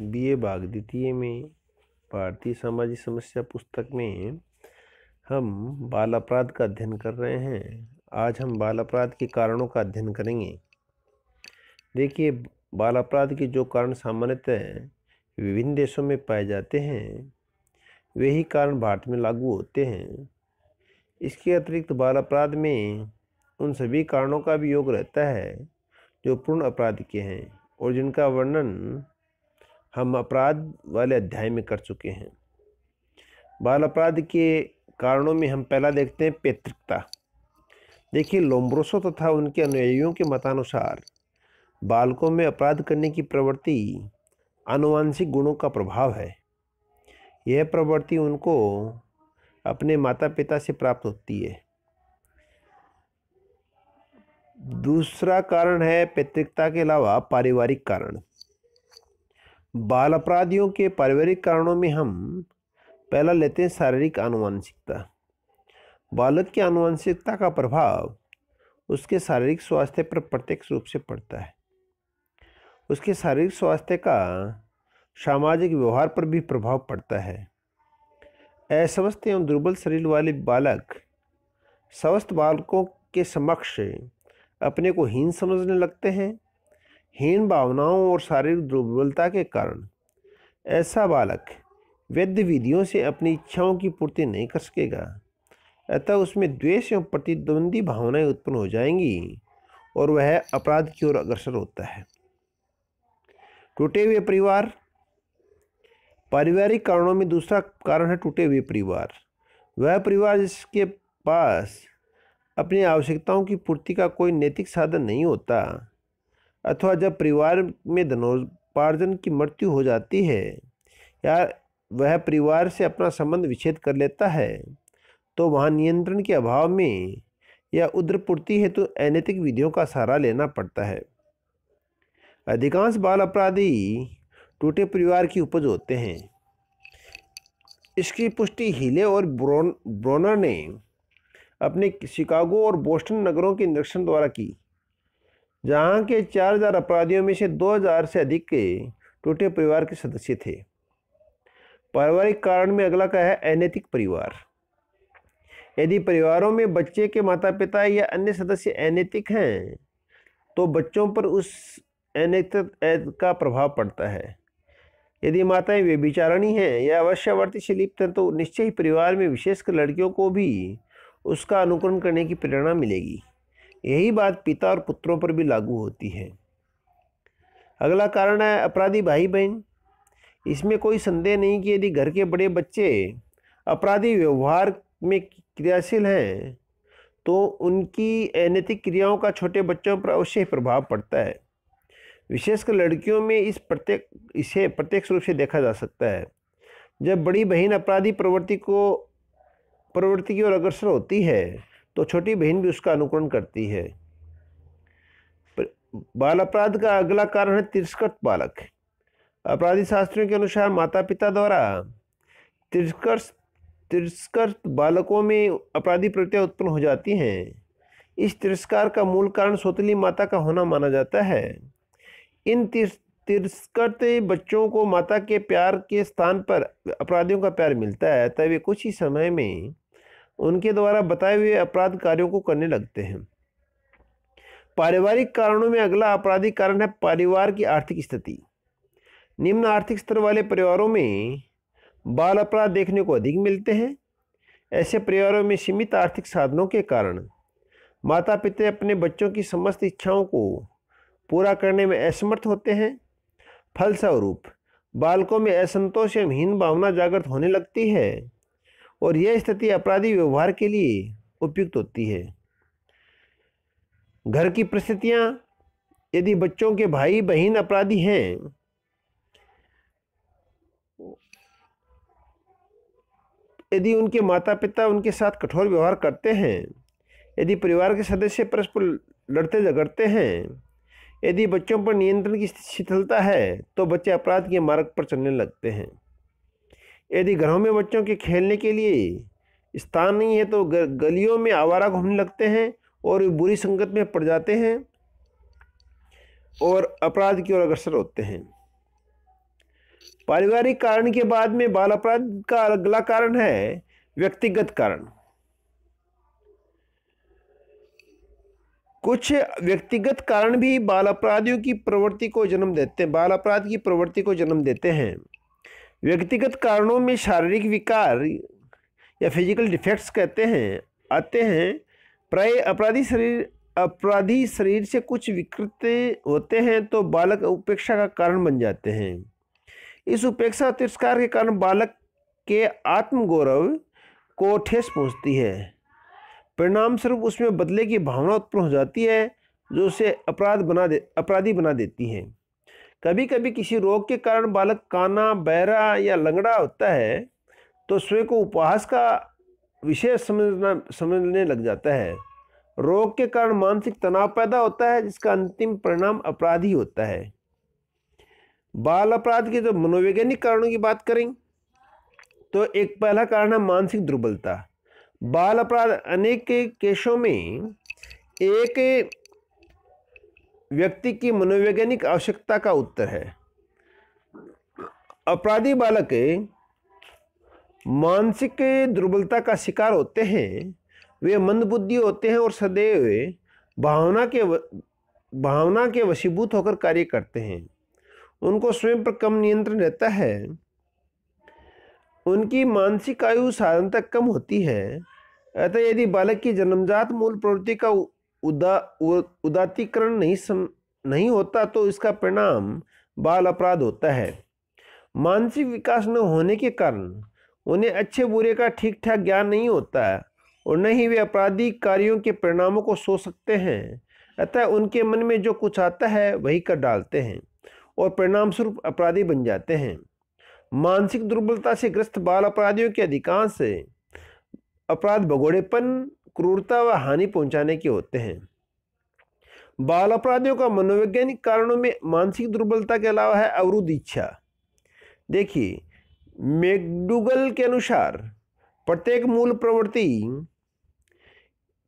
BA भाग द्वितीय में भारतीय सामाजिक समस्या पुस्तक में हम बाल अपराध का अध्ययन कर रहे हैं आज हम बाल अपराध के कारणों का अध्ययन करेंगे देखिए बाल अपराध के जो कारण सामान्यतः विभिन्न देशों में पाए जाते हैं वे ही कारण भारत में लागू होते हैं इसके अतिरिक्त बाल अपराध में उन सभी कारणों का भी योग रहता है जो पूर्ण अपराध के हैं और जिनका वर्णन हम अपराध वाले अध्याय में कर चुके हैं बाल अपराध के कारणों में हम पहला देखते हैं पैतृकता देखिए लोम्ब्रोसो तथा तो उनके अनुयायियों के मतानुसार बालकों में अपराध करने की प्रवृत्ति आनुवंशिक गुणों का प्रभाव है यह प्रवृत्ति उनको अपने माता पिता से प्राप्त होती है दूसरा कारण है पैतृकता के अलावा पारिवारिक कारण बाल अपराधियों के पारिवारिक कारणों में हम पहला लेते हैं शारीरिक आनुवंशिकता बालक की आनुवंशिकता का प्रभाव उसके शारीरिक स्वास्थ्य पर प्रत्यक्ष रूप से पड़ता है उसके शारीरिक स्वास्थ्य का सामाजिक व्यवहार पर भी प्रभाव पड़ता है अस्वस्थ एवं दुर्बल शरीर वाले बालक स्वस्थ बालकों के समक्ष अपने को हीन समझने लगते हैं हीन भावनाओं और शारीरिक दुर्बलता के कारण ऐसा बालक वैध विधियों से अपनी इच्छाओं की पूर्ति नहीं कर सकेगा अतः उसमें द्वेष एवं प्रतिद्वंदी भावनाएं उत्पन्न हो जाएंगी और वह अपराध की ओर अग्रसर होता है टूटे हुए परिवार पारिवारिक कारणों में दूसरा कारण है टूटे हुए परिवार वह परिवार जिसके पास अपनी आवश्यकताओं की पूर्ति का कोई नैतिक साधन नहीं होता अथवा जब परिवार में धनोपार्जन की मृत्यु हो जाती है या वह परिवार से अपना संबंध विच्छेद कर लेता है तो वहाँ नियंत्रण के अभाव में या उद्रपूर्ति हेतु तो अनैतिक विधियों का सहारा लेना पड़ता है अधिकांश बाल अपराधी टूटे परिवार की उपज होते हैं इसकी पुष्टि हिले और ब्रोन ब्रोनर ने अपने शिकागो और बोस्टन नगरों के निरीक्षण द्वारा की जहां के 4000 अपराधियों में से 2000 से अधिक के टूटे परिवार के सदस्य थे पारिवारिक कारण में अगला का है अनैतिक परिवार यदि परिवारों में बच्चे के माता पिता या अन्य सदस्य अनैतिक हैं तो बच्चों पर उस अनैतिक का प्रभाव पड़ता है यदि माताएं वे विचारणी हैं या अवश्यवर्ती से लिप्त हैं तो निश्चय ही परिवार में विशेषकर लड़कियों को भी उसका अनुकरण करने की प्रेरणा मिलेगी यही बात पिता और पुत्रों पर भी लागू होती है अगला कारण है अपराधी भाई बहन इसमें कोई संदेह नहीं कि यदि घर के बड़े बच्चे अपराधी व्यवहार में क्रियाशील हैं तो उनकी अनैतिक क्रियाओं का छोटे बच्चों पर अवश्य प्रभाव पड़ता है विशेषकर लड़कियों में इस प्रत्येक इसे प्रत्यक्ष रूप से देखा जा सकता है जब बड़ी बहन अपराधी प्रवृत्ति को प्रवृत्ति की ओर अग्रसर होती है तो छोटी बहन भी उसका अनुकरण करती है बाल अपराध का अगला कारण है तिरस्कृत बालक अपराधी शास्त्रियों के अनुसार माता पिता द्वारा तिरस्कृत तिरस्कृत बालकों में अपराधी प्रक्रिया उत्पन्न हो जाती हैं इस तिरस्कार का मूल कारण सोतली माता का होना माना जाता है इन तिरस्कृत बच्चों को माता के प्यार के स्थान पर अपराधियों का प्यार मिलता है तब कुछ ही समय में उनके द्वारा बताए हुए अपराध कार्यों को करने लगते हैं पारिवारिक कारणों में अगला आपराधिक कारण है परिवार की आर्थिक स्थिति निम्न आर्थिक स्तर वाले परिवारों में बाल अपराध देखने को अधिक मिलते हैं ऐसे परिवारों में सीमित आर्थिक साधनों के कारण माता पिता अपने बच्चों की समस्त इच्छाओं को पूरा करने में असमर्थ होते हैं फलस्वरूप बालकों में असंतोष एवं हीन भावना जागृत होने लगती है और यह स्थिति अपराधी व्यवहार के लिए उपयुक्त होती है घर की परिस्थितियाँ यदि बच्चों के भाई बहन अपराधी हैं यदि उनके माता पिता उनके साथ कठोर व्यवहार करते हैं यदि परिवार के सदस्य परस्पर लड़ते झगड़ते हैं यदि बच्चों पर नियंत्रण की शिथिलता है तो बच्चे अपराध के मार्ग पर चलने लगते हैं यदि घरों में बच्चों के खेलने के लिए स्थान नहीं है तो गलियों में आवारा घूमने लगते हैं और वे बुरी संगत में पड़ जाते हैं और अपराध की ओर अग्रसर होते हैं पारिवारिक कारण के बाद में बाल अपराध का अगला कारण है व्यक्तिगत कारण कुछ व्यक्तिगत कारण भी बाल अपराधियों की प्रवृत्ति को जन्म देते हैं बाल अपराध की प्रवृत्ति को जन्म देते हैं व्यक्तिगत कारणों में शारीरिक विकार या फिजिकल डिफेक्ट्स कहते हैं आते हैं प्राय अपराधी शरीर अपराधी शरीर से कुछ विकृत होते हैं तो बालक उपेक्षा का कारण बन जाते हैं इस उपेक्षा तिरस्कार के कारण बालक के आत्मगौरव को ठेस पहुंचती है परिणाम स्वरूप उसमें बदले की भावना उत्पन्न हो जाती है जो उसे अपराध बना दे अपराधी बना देती है कभी कभी किसी रोग के कारण बालक काना बहरा या लंगड़ा होता है तो स्वयं को उपहास का विषय समझना समझने लग जाता है रोग के कारण मानसिक तनाव पैदा होता है जिसका अंतिम परिणाम अपराधी होता है बाल अपराध के जो मनोवैज्ञानिक कारणों की बात करें तो एक पहला कारण है मानसिक दुर्बलता बाल अपराध अनेक केसों में एक व्यक्ति की मनोवैज्ञानिक आवश्यकता का उत्तर है अपराधी बालक मानसिक दुर्बलता का शिकार होते हैं वे मंदबुद्धि होते हैं और सदैव भावना के भावना के वशीभूत होकर कार्य करते हैं उनको स्वयं पर कम नियंत्रण रहता है उनकी मानसिक आयु साधारणतः कम होती है अतः यदि बालक की जन्मजात मूल प्रवृत्ति का उदा उदातीकरण नहीं सम नहीं होता तो इसका परिणाम बाल अपराध होता है मानसिक विकास न होने के कारण उन्हें अच्छे बुरे का ठीक ठाक ज्ञान नहीं होता है और न ही वे अपराधी कार्यों के परिणामों को सोच सकते हैं अतः उनके मन में जो कुछ आता है वही कर डालते हैं और परिणाम स्वरूप अपराधी बन जाते हैं मानसिक दुर्बलता से ग्रस्त बाल अपराधियों के अधिकांश अपराध भगोड़ेपन क्रूरता व हानि पहुंचाने के होते हैं बाल अपराधियों का मनोवैज्ञानिक कारणों में मानसिक दुर्बलता के अलावा है अवरुद्ध इच्छा देखिए मेकडुगल के अनुसार प्रत्येक मूल प्रवृत्ति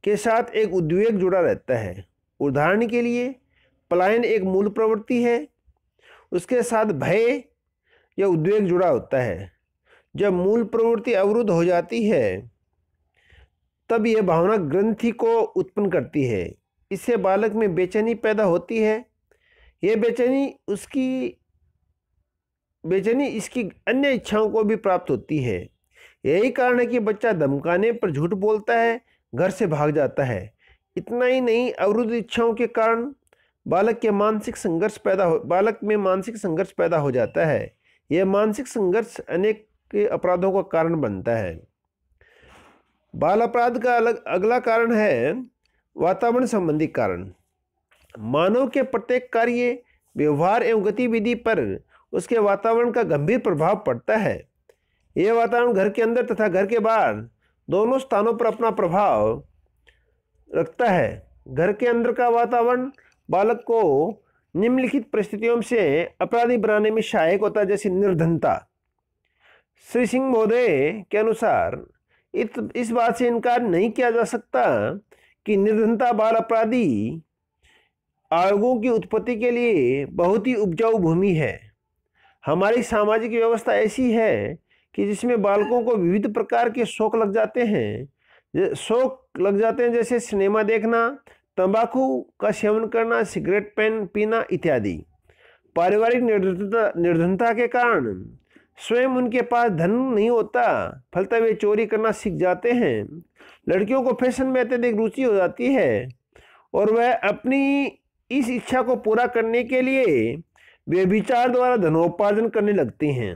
के साथ एक उद्वेग जुड़ा रहता है उदाहरण के लिए पलायन एक मूल प्रवृत्ति है उसके साथ भय या उद्वेग जुड़ा होता है जब मूल प्रवृत्ति अवरुद्ध हो जाती है तब यह भावना ग्रंथि को उत्पन्न करती है इससे बालक में बेचैनी पैदा होती है यह बेचैनी उसकी बेचैनी इसकी अन्य इच्छाओं को भी प्राप्त होती है यही कारण है कि बच्चा धमकाने पर झूठ बोलता है घर से भाग जाता है इतना ही नहीं अवरुद्ध इच्छाओं के कारण बालक के मानसिक संघर्ष पैदा हो बालक में मानसिक संघर्ष पैदा हो जाता है यह मानसिक संघर्ष अनेक अपराधों का कारण बनता है बाल अपराध का अलग अगला कारण है वातावरण संबंधी कारण मानव के प्रत्येक कार्य व्यवहार एवं गतिविधि पर उसके वातावरण का गंभीर प्रभाव पड़ता है यह वातावरण घर के अंदर तथा घर के बाहर दोनों स्थानों पर अपना प्रभाव रखता है घर के अंदर का वातावरण बालक को निम्नलिखित परिस्थितियों से अपराधी बनाने में सहायक होता है जैसे निर्धनता श्री सिंह महोदय के अनुसार इस बात से इनकार नहीं किया जा सकता कि निर्धनता बाल अपराधी आयोगों की उत्पत्ति के लिए बहुत ही उपजाऊ भूमि है हमारी सामाजिक व्यवस्था ऐसी है कि जिसमें बालकों को विविध प्रकार के शौक लग जाते हैं शौक लग जाते हैं जैसे सिनेमा देखना तंबाकू का सेवन करना सिगरेट पेन पीना इत्यादि पारिवारिक निर्धनता निर्धनता के कारण स्वयं उनके पास धन नहीं होता फलता वे चोरी करना सीख जाते हैं लड़कियों को फैशन में अत्यधिक रुचि हो जाती है और वह अपनी इस इच्छा को पूरा करने के लिए वे विचार द्वारा धनोपार्जन करने लगती हैं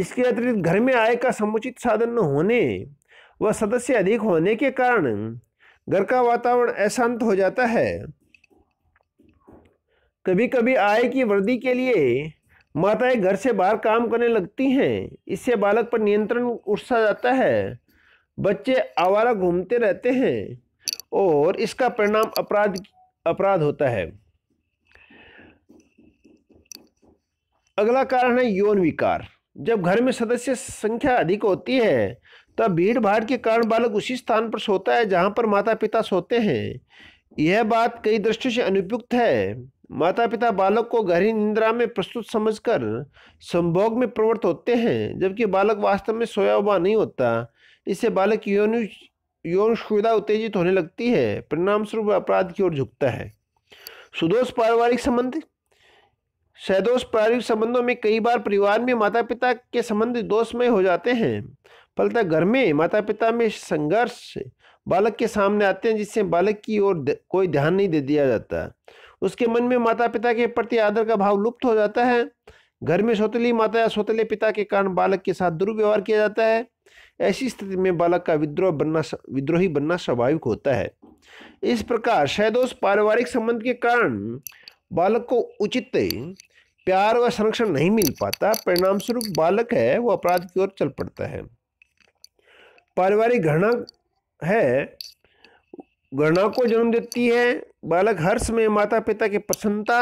इसके अतिरिक्त घर में आय का समुचित साधन न होने व सदस्य अधिक होने के कारण घर का वातावरण अशांत हो जाता है कभी कभी आय की वृद्धि के लिए माताएं घर से बाहर काम करने लगती हैं इससे बालक पर नियंत्रण उठसा जाता है बच्चे आवारा घूमते रहते हैं और इसका परिणाम अपराध अपराध होता है अगला कारण है यौन विकार जब घर में सदस्य संख्या अधिक होती है तब भीड़ भाड़ के कारण बालक उसी स्थान पर सोता है जहाँ पर माता पिता सोते हैं यह बात कई दृष्टि से अनुपयुक्त है माता पिता बालक को गहरी निंद्रा में प्रस्तुत समझकर संभोग में प्रवृत्त होते हैं जबकि बालक वास्तव में सोया हुआ नहीं होता इससे बालक यौन यौन सुविधा उत्तेजित होने लगती है स्वरूप अपराध की ओर झुकता है सुदोष पारिवारिक संबंध सदोष पारिवारिक संबंधों में कई बार परिवार में माता पिता के संबंध दोषमय हो जाते हैं फलता घर में माता पिता में संघर्ष बालक के सामने आते हैं जिससे बालक की ओर कोई ध्यान नहीं दे दिया जाता उसके मन में माता पिता के प्रति आदर का भाव लुप्त हो जाता है घर में सौतली माता या सौतले पिता के कारण बालक के साथ दुर्व्यवहार किया जाता है ऐसी स्थिति में बालक का विद्रोह बनना विद्रोही बनना स्वाभाविक होता है इस प्रकार शायद उस पारिवारिक संबंध के कारण बालक को उचित प्यार व संरक्षण नहीं मिल पाता परिणाम स्वरूप बालक है वो अपराध की ओर चल पड़ता है पारिवारिक घृणा है घृणा को जन्म देती है बालक हर्ष में माता पिता की प्रसन्नता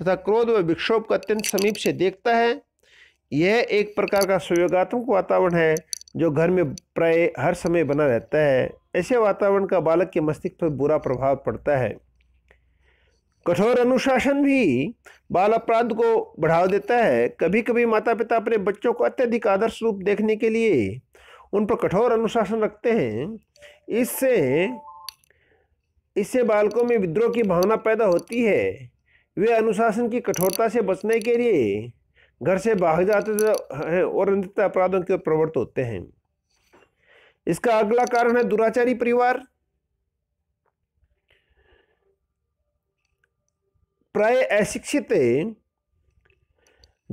तथा क्रोध व विक्षोभ को अत्यंत समीप से देखता है यह एक प्रकार का सुयोगात्मक वातावरण है जो घर में प्राय हर समय बना रहता है ऐसे वातावरण का बालक के मस्तिष्क पर बुरा प्रभाव पड़ता है कठोर अनुशासन भी बाल अपराध को बढ़ावा देता है कभी कभी माता पिता अपने बच्चों को अत्यधिक आदर्श रूप देखने के लिए उन पर कठोर अनुशासन रखते हैं इससे इससे बालकों में विद्रोह की भावना पैदा होती है वे अनुशासन की कठोरता से बचने के लिए घर से बाहर जाते हैं और अंततः अपराधों की ओर प्रवृत्त होते हैं इसका अगला कारण है दुराचारी परिवार प्राय अशिक्षित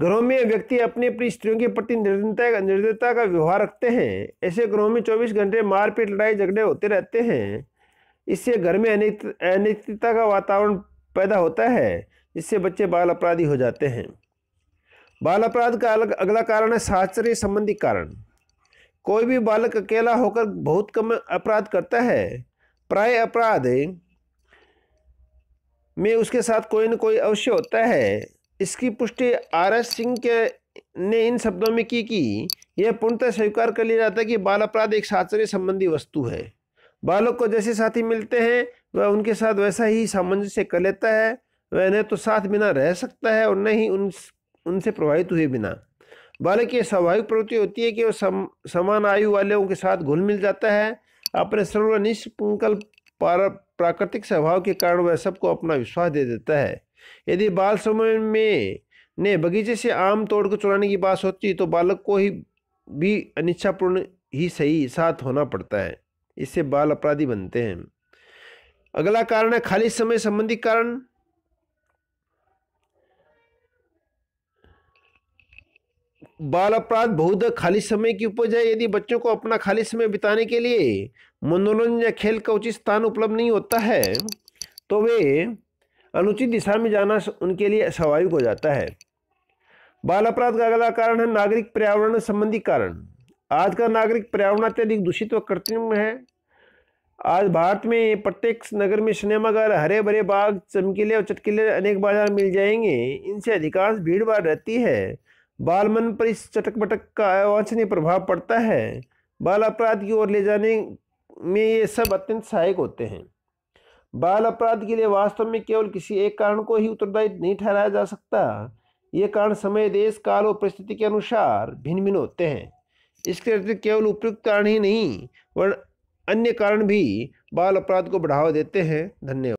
घरों में व्यक्ति अपनी अपनी स्त्रियों के प्रति निर्दयता निर्दयता का व्यवहार रखते हैं ऐसे घरों में 24 घंटे मारपीट लड़ाई झगड़े होते रहते हैं इससे घर में अनिश्चितता का वातावरण पैदा होता है इससे बच्चे बाल अपराधी हो जाते हैं बाल अपराध का अलग अगला कारण है साहचर्य संबंधी कारण कोई भी बालक अकेला होकर बहुत कम अपराध करता है प्राय अपराध में उसके साथ कोई न कोई अवश्य होता है इसकी पुष्टि आर एस सिंह के ने इन शब्दों में की कि यह पूर्णतः स्वीकार कर लिया जाता है कि बाल अपराध एक साहचर्य संबंधी वस्तु है बालक को जैसे साथी मिलते हैं वह उनके साथ वैसा ही सामंजस्य कर लेता है वह न तो साथ बिना रह सकता है और न ही उन उनसे प्रभावित हुए बिना बालक की स्वाभाविक प्रवृत्ति होती है कि वह सम, समान आयु वालों के साथ घुल मिल जाता है अपने सर्वनिष्पल पार प्राकृतिक स्वभाव के कारण वह सबको अपना विश्वास दे देता है यदि बाल समय में ने बगीचे से आम तोड़ कर चुराने की बात सोची तो बालक को ही भी अनिच्छापूर्ण ही सही साथ होना पड़ता है इससे बाल अपराधी बनते हैं अगला कारण है खाली समय संबंधी कारण बाल अपराध बहुत खाली समय की उपज है यदि बच्चों को अपना खाली समय बिताने के लिए मनोरंजन या खेल का उचित स्थान उपलब्ध नहीं होता है तो वे अनुचित दिशा में जाना उनके लिए स्वाभाविक हो जाता है बाल अपराध का अगला कारण है नागरिक पर्यावरण संबंधी कारण आज का नागरिक पर्यावरण अत्यधिक दूषित व कृत्रिम है आज भारत में प्रत्येक नगर में सिनेमाघर हरे भरे बाग चमकीले और चटकीले अनेक बाजार मिल जाएंगे इनसे अधिकांश भीड़ भाड़ रहती है बाल मन पर इस चटक बटक का अवांछनीय प्रभाव पड़ता है बाल अपराध की ओर ले जाने में ये सब अत्यंत सहायक होते हैं बाल अपराध के लिए वास्तव में केवल किसी एक कारण को ही उत्तरदायी नहीं ठहराया जा सकता ये कारण समय देश काल और परिस्थिति के अनुसार भिन्न भिन्न होते हैं इसके अतिरिक्त केवल उपयुक्त कारण ही नहीं वर अन्य कारण भी बाल अपराध को बढ़ावा देते हैं धन्यवाद